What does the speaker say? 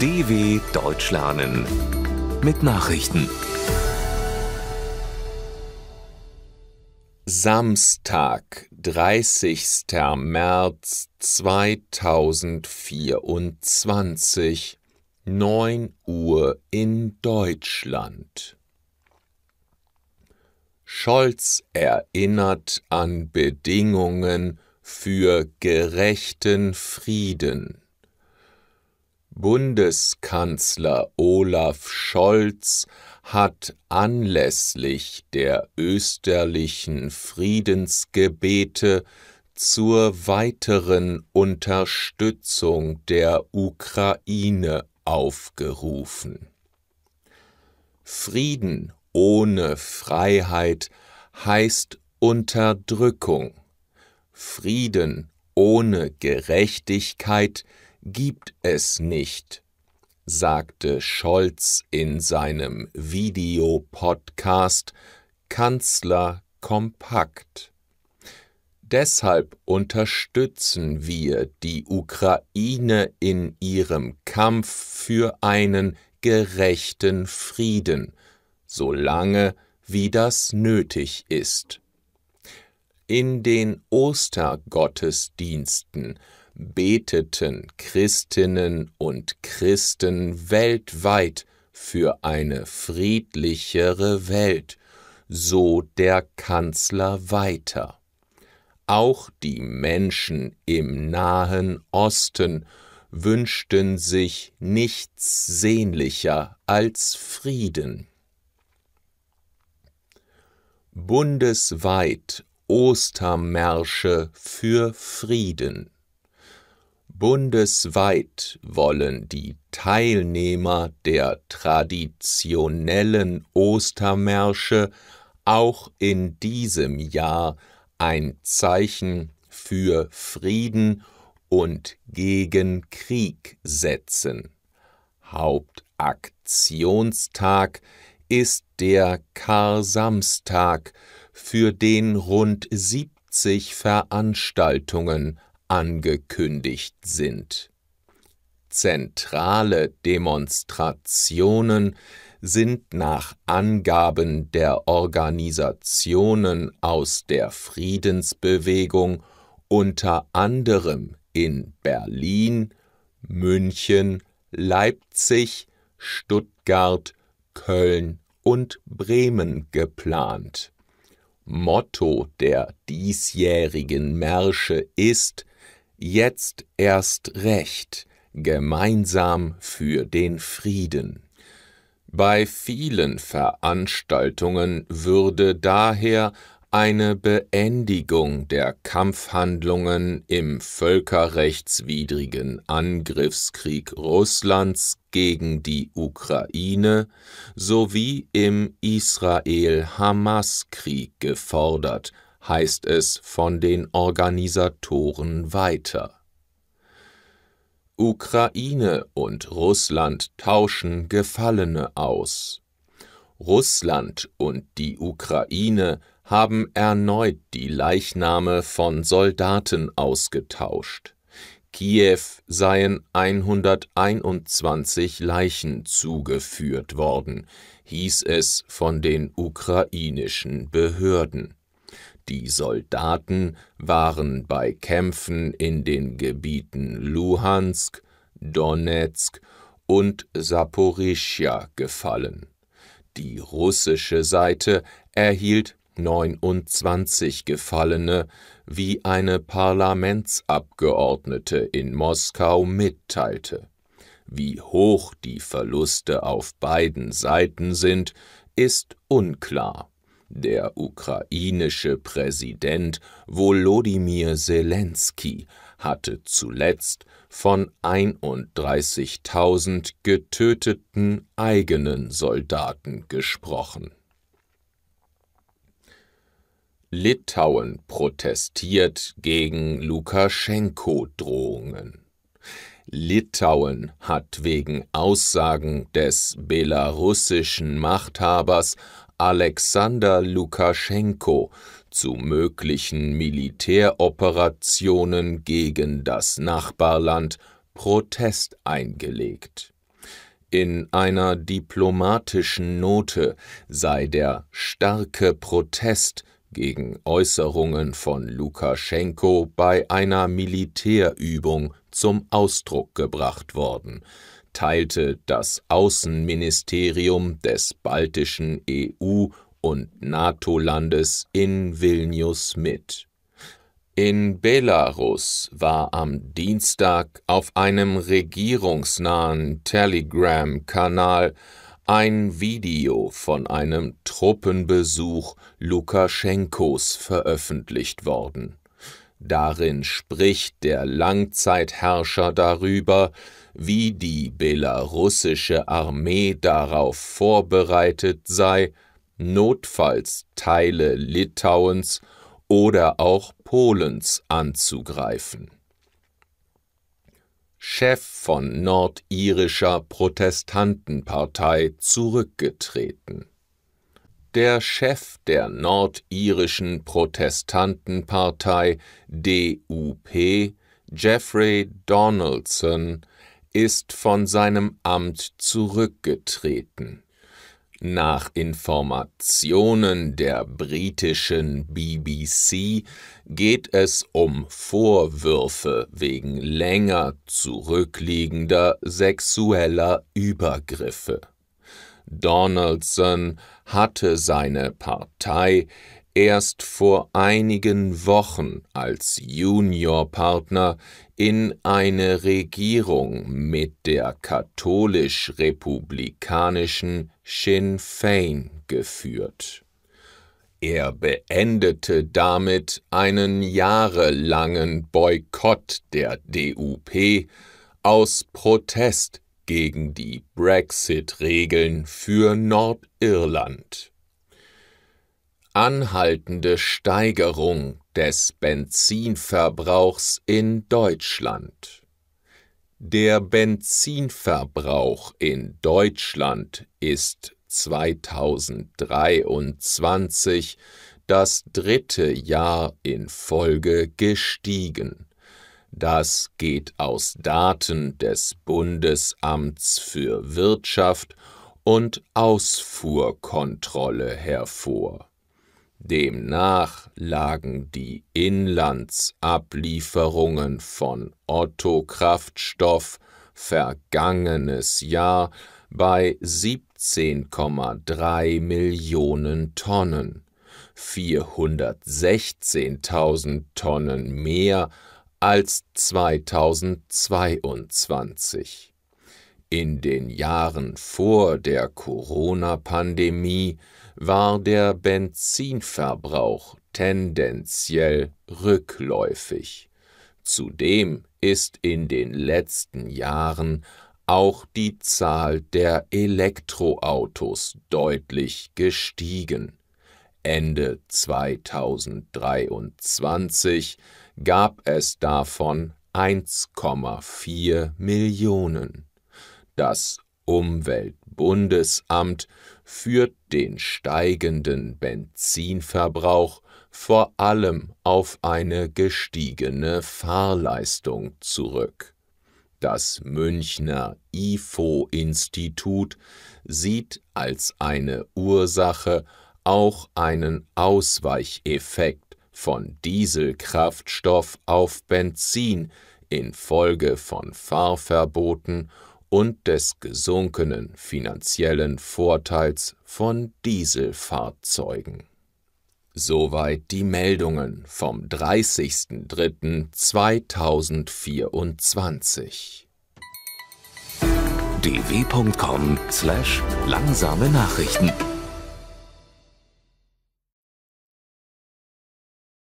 DW Deutsch lernen mit Nachrichten. Samstag, 30. März 2024, 9 Uhr in Deutschland. Scholz erinnert an Bedingungen für gerechten Frieden. Bundeskanzler Olaf Scholz hat anlässlich der österlichen Friedensgebete zur weiteren Unterstützung der Ukraine aufgerufen. Frieden ohne Freiheit heißt Unterdrückung, Frieden ohne Gerechtigkeit gibt es nicht, sagte Scholz in seinem Videopodcast Kanzler kompakt. Deshalb unterstützen wir die Ukraine in ihrem Kampf für einen gerechten Frieden, solange wie das nötig ist. In den Ostergottesdiensten beteten Christinnen und Christen weltweit für eine friedlichere Welt, so der Kanzler weiter. Auch die Menschen im nahen Osten wünschten sich nichts sehnlicher als Frieden. Bundesweit Ostermärsche für Frieden. Bundesweit wollen die Teilnehmer der traditionellen Ostermärsche auch in diesem Jahr ein Zeichen für Frieden und gegen Krieg setzen. Hauptaktionstag ist der Karsamstag, für den rund 70 Veranstaltungen angekündigt sind. Zentrale Demonstrationen sind nach Angaben der Organisationen aus der Friedensbewegung unter anderem in Berlin, München, Leipzig, Stuttgart, Köln und Bremen geplant. Motto der diesjährigen Märsche ist jetzt erst recht, gemeinsam für den Frieden. Bei vielen Veranstaltungen würde daher eine Beendigung der Kampfhandlungen im völkerrechtswidrigen Angriffskrieg Russlands gegen die Ukraine sowie im Israel-Hamas-Krieg gefordert, heißt es von den Organisatoren weiter. Ukraine und Russland tauschen Gefallene aus. Russland und die Ukraine haben erneut die Leichname von Soldaten ausgetauscht. Kiew seien 121 Leichen zugeführt worden, hieß es von den ukrainischen Behörden. Die Soldaten waren bei Kämpfen in den Gebieten Luhansk, Donezk und Saporischja gefallen. Die russische Seite erhielt 29 Gefallene, wie eine Parlamentsabgeordnete in Moskau mitteilte. Wie hoch die Verluste auf beiden Seiten sind, ist unklar. Der ukrainische Präsident Volodymyr Zelensky hatte zuletzt von 31.000 getöteten eigenen Soldaten gesprochen. Litauen protestiert gegen Lukaschenko-Drohungen. Litauen hat wegen Aussagen des belarussischen Machthabers Alexander Lukaschenko zu möglichen Militäroperationen gegen das Nachbarland Protest eingelegt. In einer diplomatischen Note sei der starke Protest gegen Äußerungen von Lukaschenko bei einer Militärübung zum Ausdruck gebracht worden teilte das Außenministerium des baltischen EU- und NATO-Landes in Vilnius mit. In Belarus war am Dienstag auf einem regierungsnahen Telegram-Kanal ein Video von einem Truppenbesuch Lukaschenkos veröffentlicht worden. Darin spricht der Langzeitherrscher darüber, wie die belarussische Armee darauf vorbereitet sei, notfalls Teile Litauens oder auch Polens anzugreifen. Chef von nordirischer Protestantenpartei zurückgetreten. Der Chef der nordirischen Protestantenpartei DUP, Jeffrey Donaldson, ist von seinem Amt zurückgetreten. Nach Informationen der britischen BBC geht es um Vorwürfe wegen länger zurückliegender sexueller Übergriffe. Donaldson hatte seine Partei erst vor einigen Wochen als Juniorpartner in eine Regierung mit der katholisch-republikanischen Sinn Fein geführt. Er beendete damit einen jahrelangen Boykott der DUP aus Protest gegen die Brexit-Regeln für Nordirland. Anhaltende Steigerung des Benzinverbrauchs in Deutschland. Der Benzinverbrauch in Deutschland ist 2023 das dritte Jahr in Folge gestiegen. Das geht aus Daten des Bundesamts für Wirtschaft und Ausfuhrkontrolle hervor Demnach lagen die Inlandsablieferungen von Otto Kraftstoff vergangenes Jahr bei 17,3 Millionen Tonnen, 416.000 Tonnen mehr als 2022. In den Jahren vor der Corona-Pandemie war der Benzinverbrauch tendenziell rückläufig. Zudem ist in den letzten Jahren auch die Zahl der Elektroautos deutlich gestiegen. Ende 2023 gab es davon 1,4 Millionen. Das Umweltbundesamt führt den steigenden Benzinverbrauch vor allem auf eine gestiegene Fahrleistung zurück. Das Münchner IFO-Institut sieht als eine Ursache auch einen Ausweicheffekt von Dieselkraftstoff auf Benzin infolge von Fahrverboten und des gesunkenen finanziellen Vorteils von Dieselfahrzeugen. Soweit die Meldungen vom 30.03.2024. dw.com/langsame slash Nachrichten